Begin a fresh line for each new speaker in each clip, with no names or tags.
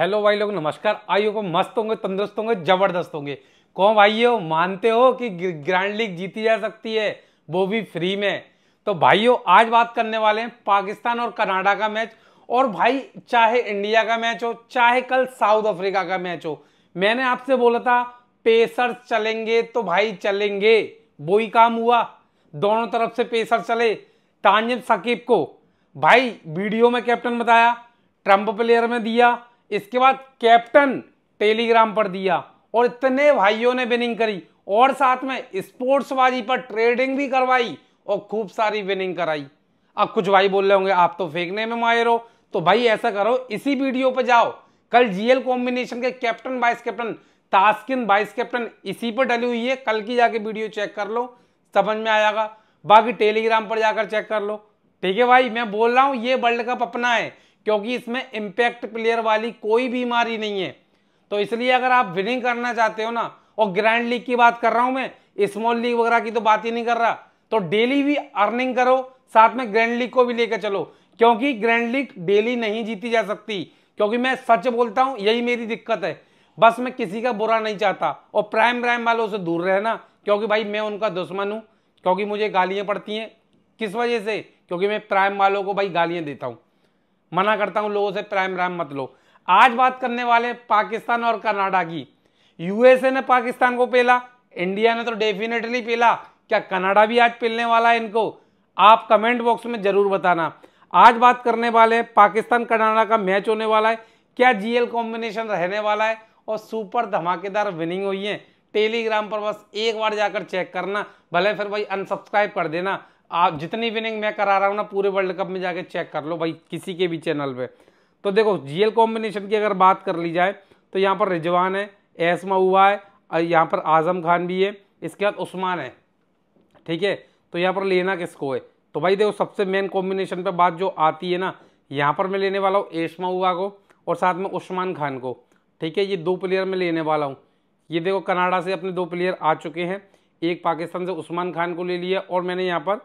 hello भाई लोग नमस्कार आई को मस्त होंगे तंदुरुस्त होंगे जबरदस्त होंगे कौन भाई हो मानते हो कि ग्रैंड लीग जीती जा सकती है वो भी फ्री में तो भाइयों आज बात करने वाले हैं पाकिस्तान और कनाडा का मैच और भाई चाहे इंडिया का मैच हो चाहे कल साउथ अफ्रीका का मैच हो मैंने आपसे बोला था पेसर चलेंगे तो भाई चलेंगे वो ही काम हुआ दोनों तरफ से पेसर चले तानिब सकीब को भाई वीडियो में कैप्टन बताया ट्रम्प प्लेयर में दिया इसके बाद कैप्टन टेलीग्राम पर दिया और इतने भाइयों ने विनिंग करी और साथ में स्पोर्ट्स बाजी पर ट्रेडिंग भी करवाई और खूब सारी विनिंग कराई अब कुछ भाई बोल रहे होंगे आप तो फेंकने में माहिर हो तो भाई ऐसा करो इसी वीडियो पर जाओ कल जीएल कॉम्बिनेशन के captain vice captain Taskin vice captain इसी पर डली हुई है कल की जाके वीडियो चेक कर लो समझ में आएगा बाकी टेलीग्राम पर जाकर चेक कर लो ठीक है भाई मैं बोल रहा हूँ ये वर्ल्ड कप अपना है क्योंकि इसमें इम्पैक्ट प्लेयर वाली कोई बीमारी नहीं है तो इसलिए अगर आप विनिंग करना चाहते हो ना और ग्रैंड लीग की बात कर रहा हूं मैं स्मॉल लीग वगैरह की तो बात ही नहीं कर रहा तो डेली भी अर्निंग करो साथ में ग्रैंड लीग को भी लेकर चलो क्योंकि ग्रैंड लीग डेली नहीं जीती जा सकती क्योंकि मैं सच बोलता हूं यही मेरी दिक्कत है बस मैं किसी का बुरा नहीं चाहता और प्राइम प्राइम वालों से दूर रहना क्योंकि भाई मैं उनका दुश्मन हूं क्योंकि मुझे गालियां पड़ती हैं किस वजह से क्योंकि मैं प्राइम वालों को भाई गालियां देता हूं मना करता हूं लोगों से प्राइम राम मत लो आज बात करने वाले पाकिस्तान और कनाडा की यूएसए ने पाकिस्तान को पेला इंडिया ने तो डेफिनेटली पेला क्या कनाडा भी आज पेलने वाला है इनको आप कमेंट बॉक्स में जरूर बताना आज बात करने वाले पाकिस्तान कनाडा का मैच होने वाला है क्या जीएल कॉम्बिनेशन रहने वाला है और सुपर धमाकेदार विनिंग हुई है टेलीग्राम पर बस एक बार जाकर चेक करना भले फिर भाई अनसब्सक्राइब कर देना आप जितनी विनिंग मैं करा रहा हूँ ना पूरे वर्ल्ड कप में जाके चेक कर लो भाई किसी के भी चैनल पे तो देखो जीएल कॉम्बिनेशन की अगर बात कर ली जाए तो यहाँ पर रिजवान है एसमा हुआ है और यहाँ पर आजम खान भी है इसके बाद उस्मान है ठीक है तो यहाँ पर लेना किसको है तो भाई देखो सबसे मेन कॉम्बिनेशन पर बात जो आती है ना यहाँ पर मैं लेने वाला हूँ एशमा हुआ को और साथ में उस्मान खान को ठीक है ये दो प्लेयर मैं लेने वाला हूँ ये देखो कनाडा से अपने दो प्लेयर आ चुके हैं एक पाकिस्तान से उस्मान खान को ले लिया और मैंने यहाँ पर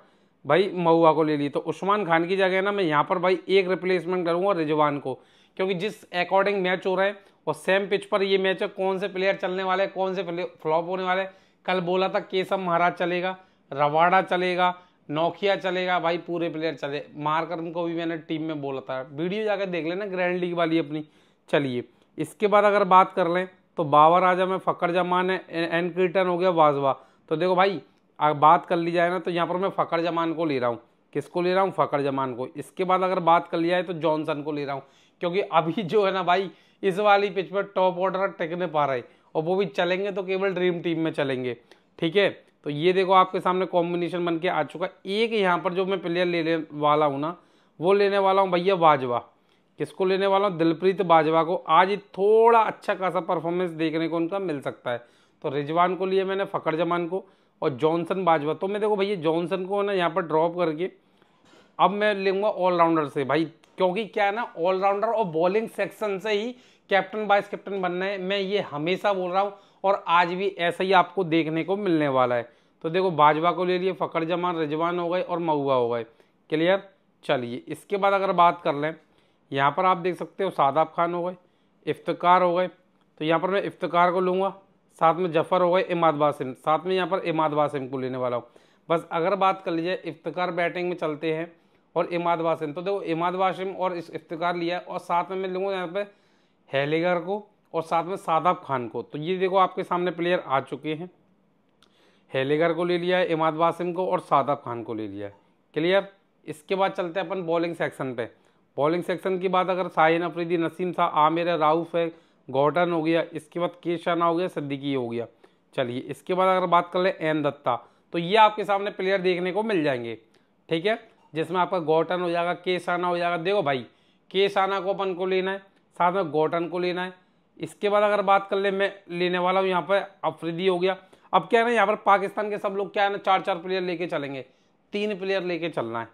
भाई महुआ को ले ली तो उस्मान खान की जगह ना मैं यहाँ पर भाई एक रिप्लेसमेंट करूँगा रिजवान को क्योंकि जिस अकॉर्डिंग मैच हो रहा है और सेम पिच पर ये मैच है कौन से प्लेयर चलने वाले कौन से फ्लॉप होने वाले कल बोला था केशव महाराज चलेगा रवाड़ा चलेगा नोकिया चलेगा भाई पूरे प्लेयर चले मारकर को भी मैंने टीम में बोला था वीडियो जाकर देख लेना ग्रैंड लीग वाली अपनी चलिए इसके बाद अगर बात कर लें तो बाबर आजम है फ़कर जमान है एन क्रिटन हो गया वाजवा तो देखो भाई अगर बात कर ली जाए ना तो यहाँ पर मैं फ़कर जमान को ले रहा हूँ किसको ले रहा हूँ फ़कर जमान को इसके बाद अगर बात कर ली जाए तो जॉनसन को ले रहा हूँ क्योंकि अभी जो है ना भाई इस वाली पिच पर टॉप ऑर्डर नहीं पा रहे और वो भी चलेंगे तो केवल ड्रीम टीम में चलेंगे ठीक है तो ये देखो आपके सामने कॉम्बिनेशन बन के आ चुका एक यहाँ पर जो मैं प्लेयर लेने वाला हूँ ना वो लेने वाला हूँ भैया बाजवा किसको लेने वाला हूँ दिलप्रीत बाजवा को आज थोड़ा अच्छा खासा परफॉर्मेंस देखने को उनका मिल सकता है तो रिजवान को लिए मैंने फ़कर जमान को और जॉनसन बाजवा तो मैं देखो भैया जॉनसन को ना यहाँ पर ड्रॉप करके अब मैं लूँगा ऑलराउंडर से भाई क्योंकि क्या है ना ऑलराउंडर और बॉलिंग सेक्शन से ही कैप्टन वाइस कैप्टन बनना है मैं ये हमेशा बोल रहा हूँ और आज भी ऐसा ही आपको देखने को मिलने वाला है तो देखो बाजवा को ले लिए फ़कर जमान रजवान हो गए और महुआ हो गए क्लियर चलिए इसके बाद अगर बात कर लें यहाँ पर आप देख सकते हो सादाब खान हो गए इफ्तार हो गए तो यहाँ पर मैं इफ्तार को लूँगा साथ में जफ़र हो गए इमाद वासिम साथ में यहाँ पर इमाद वासिम को लेने वाला हूँ बस अगर बात कर लीजिए इफ्तार बैटिंग में चलते हैं और इमाद वासिम तो देखो इमाद वासिम और इस इफ्तार लिया और साथ में मैं लूँगा यहाँ पर हेलीगर को और साथ में सादाब खान को तो ये देखो आपके सामने प्लेयर आ चुके हैं हेलीगर को ले लिया है इमाद वासिम को और सादाब खान को ले लिया है क्लियर इसके बाद चलते हैं अपन बॉलिंग सेक्शन पर बॉलिंग सेक्शन की बात अगर साहिन अफरीदी नसीम शाह आमिर है राउफ है गॉर्डन हो गया इसके बाद के शना हो गया सिद्दीकी हो गया चलिए इसके बाद अगर बात कर ले एन दत्ता तो ये आपके सामने प्लेयर देखने को मिल जाएंगे ठीक है जिसमें आपका गॉटन हो जाएगा के शाना हो जाएगा देखो भाई के साना को अपन को लेना है साथ में गॉटन को लेना है इसके बाद अगर बात कर ले मैं लेने वाला हूँ यहाँ पर अफरीदी हो गया अब क्या है ना यहाँ पर पाकिस्तान के सब लोग क्या है ना चार चार प्लेयर लेके चलेंगे तीन प्लेयर लेके चलना है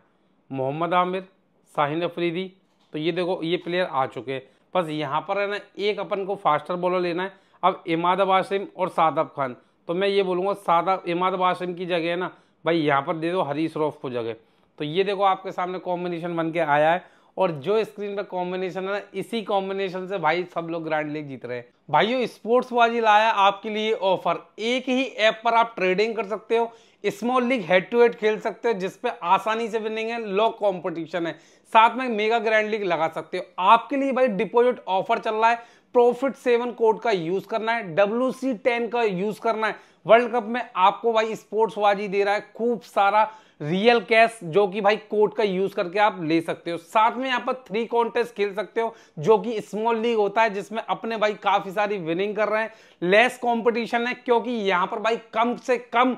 मोहम्मद आमिर शाहिन अफरीदी तो ये देखो ये प्लेयर आ चुके हैं बस यहाँ पर है ना एक अपन को फास्टर बॉलर लेना है अब इमाद वासिम और सादब खान तो मैं ये बोलूँगा सादा इमाद वासिम की जगह है ना भाई यहाँ पर दे दो हरीश रॉफ को जगह तो ये देखो आपके सामने कॉम्बिनेशन बन के आया है और जो स्क्रीन पर कॉम्बिनेशन है ना इसी कॉम्बिनेशन से भाई सब लोग ग्रैंड लीग जीत रहे हैं भाइयों स्पोर्ट्स वाजी लाया आपके लिए ऑफर एक ही ऐप पर आप ट्रेडिंग कर सकते हो small league head to head खेल सकते हो जिसपे आसानी से विनिंग है लो कॉम्पिटिशन है साथ में मेगा ग्रैंड लीग लगा सकते हो आपके लिए भाई डिपोजिट ऑफर चल रहा है प्रॉफिट सेवन कोड का यूज करना है डब्ल्यू सी टेन का यूज करना है वर्ल्ड कप में आपको भाई स्पोर्ट्स बाजी दे रहा है खूब सारा रियल कैश जो कि भाई कोड का यूज करके आप ले सकते हो साथ में यहाँ पर थ्री कॉन्टेस्ट खेल सकते हो जो कि स्मॉल लीग होता है जिसमें अपने भाई काफी सारी विनिंग कर रहे हैं लेस कंपटीशन है क्योंकि यहाँ पर भाई कम से कम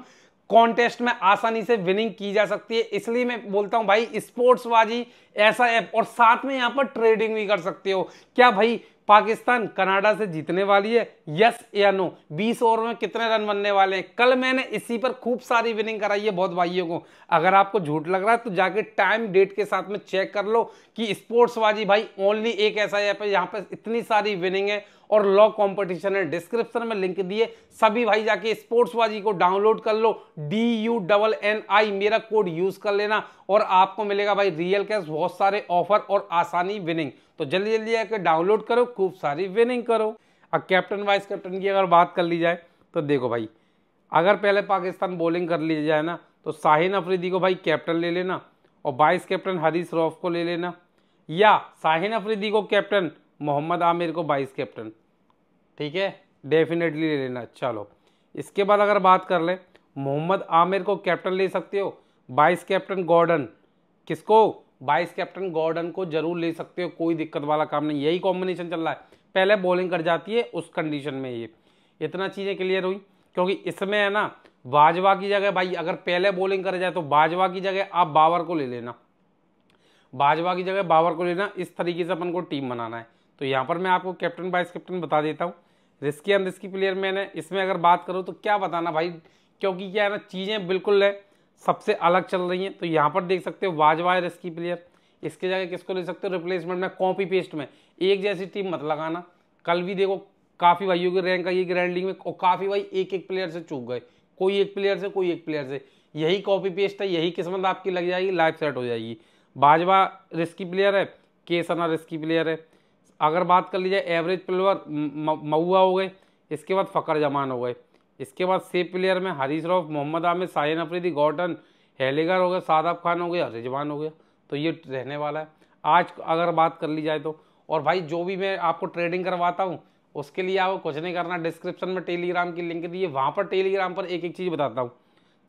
कॉन्टेस्ट में आसानी से विनिंग की जा सकती है इसलिए मैं बोलता हूं भाई स्पोर्ट्स बाजी ऐसा ऐप और साथ में यहाँ पर ट्रेडिंग भी कर सकते हो क्या भाई पाकिस्तान कनाडा से जीतने वाली है यस या नो 20 ओवर में कितने रन बनने वाले हैं कल मैंने इसी पर खूब सारी विनिंग कराई है बहुत भाइयों को अगर आपको झूठ लग रहा है तो जाके टाइम डेट के साथ में चेक कर लो कि स्पोर्ट्स वाजी भाई ओनली एक ऐसा ऐप है यहाँ पर इतनी सारी विनिंग है और लॉ कॉम्पिटिशन है डिस्क्रिप्शन में लिंक दिए सभी भाई जाके स्पोर्ट्स वाजी को डाउनलोड कर लो D U double N I मेरा कोड यूज कर लेना और आपको मिलेगा भाई रियल कैश बहुत सारे ऑफर और आसानी विनिंग तो जल्दी जल्दी आकर डाउनलोड करो खूब सारी विनिंग करो अब कैप्टन वाइस कैप्टन की अगर बात कर ली जाए तो देखो भाई अगर पहले पाकिस्तान बॉलिंग कर ली जाए ना तो शाहिन अफरीदी को भाई कैप्टन ले लेना और वाइस कैप्टन हरीश रॉफ को ले लेना या शाहिन अफरीदी को कैप्टन मोहम्मद आमिर को वाइस कैप्टन ठीक है डेफिनेटली ले लेना चलो इसके बाद अगर बात कर लें मोहम्मद आमिर को कैप्टन ले सकते हो वाइस कैप्टन गॉर्डन किसको वाइस कैप्टन गॉर्डन को जरूर ले सकते हो कोई दिक्कत वाला काम नहीं यही कॉम्बिनेशन चल रहा है पहले बॉलिंग कर जाती है उस कंडीशन में ये इतना चीज़ें क्लियर हुई क्योंकि इसमें है ना बाजवा की जगह भाई अगर पहले बॉलिंग कर जाए तो बाजवा की जगह आप बावर को ले लेना बाजवा की जगह बावर को लेना इस तरीके से अपन को टीम बनाना है तो यहाँ पर मैं आपको कैप्टन वाइस कैप्टन बता देता हूँ रिस्की एंड रिस्की प्लेयर मैंने इसमें अगर बात करूँ तो क्या बताना भाई क्योंकि क्या है ना चीज़ें बिल्कुल है सबसे अलग चल रही हैं तो यहाँ पर देख सकते हो वाजवाय रस्की प्लेयर इसके जगह किसको ले सकते हो रिप्लेसमेंट में कॉपी पेस्ट में एक जैसी टीम मत लगाना कल भी देखो काफ़ी भाइयों की रैंक आई ग्रैंड लीग में और काफ़ी भाई एक एक प्लेयर से चूक गए कोई एक प्लेयर से कोई एक प्लेयर से यही कॉपी पेस्ट है यही किस्मत आपकी लग जाएगी लाइफ सेट हो जाएगी बाजवा रिस्की प्लेयर है केसना रिस्की प्लेयर है अगर बात कर ली जाए एवरेज प्लेयर महुआ हो गए इसके बाद फ़कर जमान हो गए इसके बाद सेफ प्लेयर में हरीश रॉफ मोहम्मद आमिर साहिन अफरीदी गॉर्डन हेलेगर हो गया सादाब खान हो गया रिजवान हो गया तो ये रहने वाला है आज अगर बात कर ली जाए तो और भाई जो भी मैं आपको ट्रेडिंग करवाता हूँ उसके लिए आपको कुछ नहीं करना डिस्क्रिप्शन में टेलीग्राम की लिंक दी है वहाँ पर टेलीग्राम पर एक एक चीज़ बताता हूँ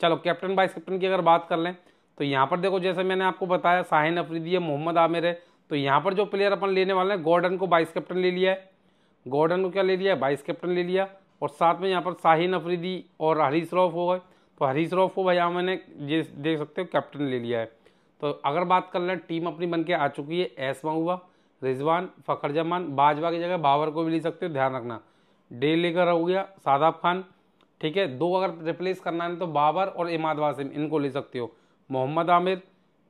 चलो कैप्टन बाइस कैप्टन की अगर बात कर लें तो यहाँ पर देखो जैसे मैंने आपको बताया साहिन अफरीदी है मोहम्मद आमिर है तो यहाँ पर जो प्लेयर अपन लेने वाले हैं गॉर्डन को बाइस कैप्टन ले लिया है गॉर्डन को क्या ले लिया है बाइस कैप्टन ले लिया और साथ में यहाँ पर शाहिन अफरीदी और हरीश रॉफ हो गए तो हरीश रॉफ को भाई यहाँ मैंने ये देख सकते हो कैप्टन ले लिया है तो अगर बात कर लें टीम अपनी बन के आ चुकी है एस महुआ रिजवान फ़खर जमान बाजवा की जगह बाबर को भी ले सकते हो ध्यान रखना डे लेकर हो गया सादाब खान ठीक है दो अगर रिप्लेस करना है तो बाबर और इमाद वासिम इनको ले सकते हो मोहम्मद आमिर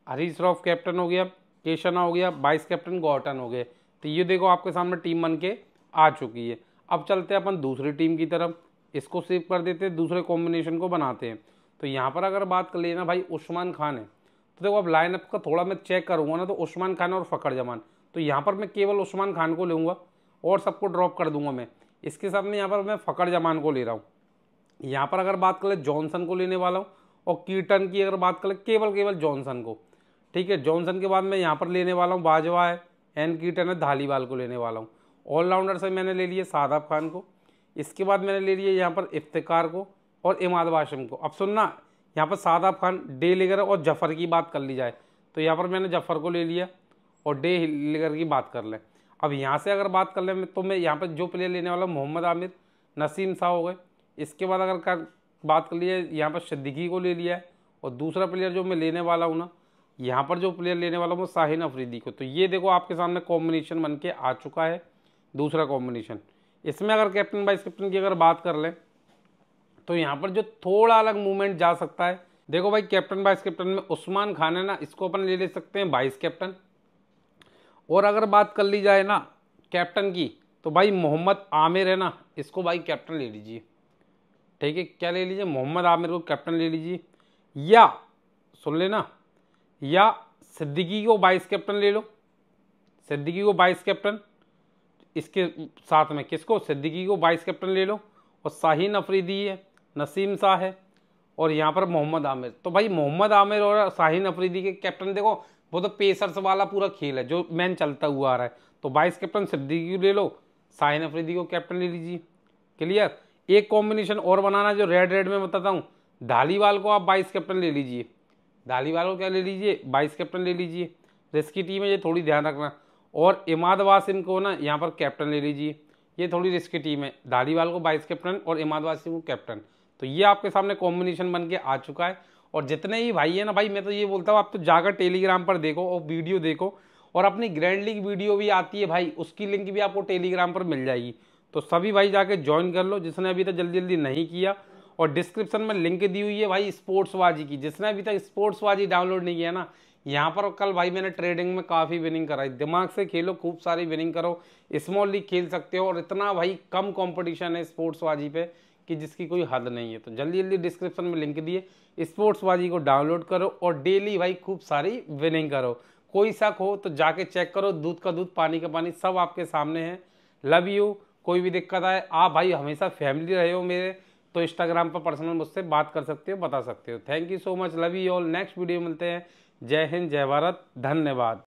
हरीश रॉफ कैप्टन हो गया केशना हो गया वाइस कैप्टन गौटन हो गए तो ये देखो आपके सामने टीम बन के आ चुकी है अब चलते हैं अपन दूसरी टीम की तरफ इसको सेव कर देते हैं दूसरे कॉम्बिनेशन को बनाते हैं तो यहाँ पर अगर बात कर लेना भाई उस्मान खान है तो देखो अब लाइनअप का थोड़ा मैं चेक करूँगा ना तो उस्मान खान और फ़खर जमान तो यहाँ पर मैं केवल उस्मान खान को लूँगा और सबको ड्रॉप कर दूंगा मैं इसके साथ में यहाँ पर मैं फ़खर जमान को ले रहा हूँ यहाँ पर अगर बात करें जॉनसन को लेने वाला हूँ और कीटन की अगर बात करें केवल केवल जॉनसन को ठीक है जॉनसन के बाद मैं यहाँ पर लेने वाला हूँ बाजवा है एन कीटन है धालीवाल को लेने वाला हूँ ऑलराउंडर से मैंने ले लिए सादाब खान को इसके बाद मैंने ले लिए यहाँ पर इफ्तार को और इमाद हाशिम को अब सुनना यहाँ पर सादाब खान डे लेगर और जफ़र की बात कर ली जाए तो यहाँ पर मैंने जफ़र को ले लिया और डे लेगर की बात कर लें अब यहाँ से अगर बात कर लें तो मैं यहाँ पर जो प्लेयर लेने वाला मोहम्मद आमिर नसीम शाह हो गए इसके बाद अगर कर, बात कर लिया यहाँ पर सिद्दीकी को ले लिया है और दूसरा प्लेयर जो मैं लेने वाला हूँ ना यहाँ पर जो प्लेयर लेने वाला हूँ वो शाहिन अफरीदी को तो ये देखो आपके सामने कॉम्बिनेशन बन के आ चुका है दूसरा कॉम्बिनेशन इसमें अगर कैप्टन वाइस कैप्टन की अगर बात कर लें तो यहाँ पर जो थोड़ा अलग मूवमेंट जा सकता है देखो भाई कैप्टन वाइस कैप्टन में उस्मान खान है ना इसको अपन ले ले सकते हैं वाइस कैप्टन और अगर बात कर ली जाए ना कैप्टन की तो भाई मोहम्मद आमिर है ना इसको भाई कैप्टन ले लीजिए ठीक है क्या ले लीजिए मोहम्मद आमिर को कैप्टन ले लीजिए या सुन लेना या सिद्दीकी को वाइस कैप्टन ले लो सिद्दीकी को वाइस कैप्टन इसके साथ में किसको सिद्दीकी को वाइस कैप्टन ले लो और शाहीन अफरीदी है नसीम शाह है और यहाँ पर मोहम्मद आमिर तो भाई मोहम्मद आमिर और शाहीन अफरीदी के कैप्टन देखो वो तो पेसर्स वाला पूरा खेल है जो मैन चलता हुआ आ रहा है तो वाइस कैप्टन सिद्दीकी ले लो शाहीन अफरीदी को कैप्टन ले लीजिए क्लियर एक कॉम्बिनेशन और बनाना जो रेड रेड में बताता हूँ धालीवाल को आप बाईस कैप्टन ले लीजिए धालीवाल को क्या ले लीजिए बाईस कैप्टन ले लीजिए रिस्की टीम है ये थोड़ी ध्यान रखना और इमाद वासिम को ना यहाँ पर कैप्टन ले लीजिए ये थोड़ी रिस्की टीम है धारीवाल को वाइस कैप्टन और इमाद वासिम को कैप्टन तो ये आपके सामने कॉम्बिनेशन बन के आ चुका है और जितने ही भाई है ना भाई मैं तो ये बोलता हूँ आप तो जाकर टेलीग्राम पर देखो और वीडियो देखो और अपनी ग्रैंड लीग वीडियो भी आती है भाई उसकी लिंक भी आपको टेलीग्राम पर मिल जाएगी तो सभी भाई जाके ज्वाइन कर लो जिसने अभी तक जल्दी जल्दी नहीं किया और डिस्क्रिप्शन में लिंक दी हुई है भाई स्पोर्ट्स वाजी की जिसने अभी तक स्पोर्ट्स वाजी डाउनलोड नहीं किया ना यहाँ पर कल भाई मैंने ट्रेडिंग में काफ़ी विनिंग कराई दिमाग से खेलो खूब सारी विनिंग करो स्मॉल लीग खेल सकते हो और इतना भाई कम कंपटीशन है स्पोर्ट्स बाजी पे कि जिसकी कोई हद नहीं है तो जल्दी जल्दी डिस्क्रिप्शन में लिंक दिए स्पोर्ट्स बाजी को डाउनलोड करो और डेली भाई खूब सारी विनिंग करो कोई शक हो तो जाके चेक करो दूध का दूध पानी का पानी सब आपके सामने है लव यू कोई भी दिक्कत आए आप भाई हमेशा फैमिली रहे हो मेरे तो इंस्टाग्राम पर पर्सनल मुझसे बात कर सकते हो बता सकते हो thank you so much love you all next video मिलते हैं जय हिंद जय भारत धन्यवाद